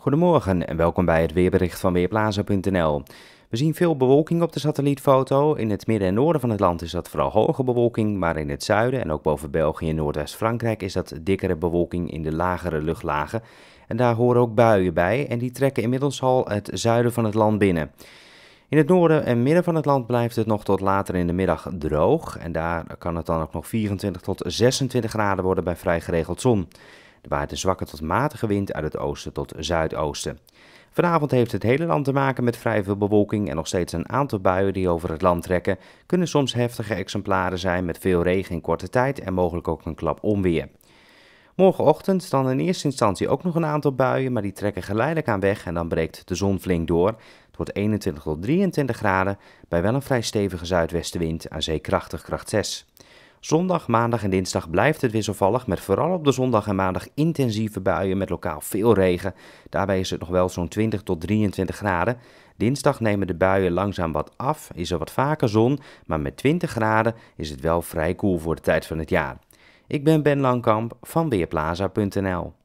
Goedemorgen en welkom bij het weerbericht van Weerplaza.nl. We zien veel bewolking op de satellietfoto. In het midden en noorden van het land is dat vooral hoge bewolking, maar in het zuiden en ook boven België en Noordwest-Frankrijk is dat dikkere bewolking in de lagere luchtlagen. En daar horen ook buien bij en die trekken inmiddels al het zuiden van het land binnen. In het noorden en midden van het land blijft het nog tot later in de middag droog en daar kan het dan ook nog 24 tot 26 graden worden bij vrij geregeld zon. De waait zwakke tot matige wind uit het oosten tot zuidoosten. Vanavond heeft het hele land te maken met vrij veel bewolking en nog steeds een aantal buien die over het land trekken. Kunnen soms heftige exemplaren zijn met veel regen in korte tijd en mogelijk ook een klap onweer. Morgenochtend dan in eerste instantie ook nog een aantal buien, maar die trekken geleidelijk aan weg en dan breekt de zon flink door. Het wordt 21 tot 23 graden bij wel een vrij stevige zuidwestenwind aan zeekrachtig kracht 6. Zondag, maandag en dinsdag blijft het wisselvallig met vooral op de zondag en maandag intensieve buien met lokaal veel regen. Daarbij is het nog wel zo'n 20 tot 23 graden. Dinsdag nemen de buien langzaam wat af, is er wat vaker zon, maar met 20 graden is het wel vrij koel voor de tijd van het jaar. Ik ben Ben Langkamp van Weerplaza.nl.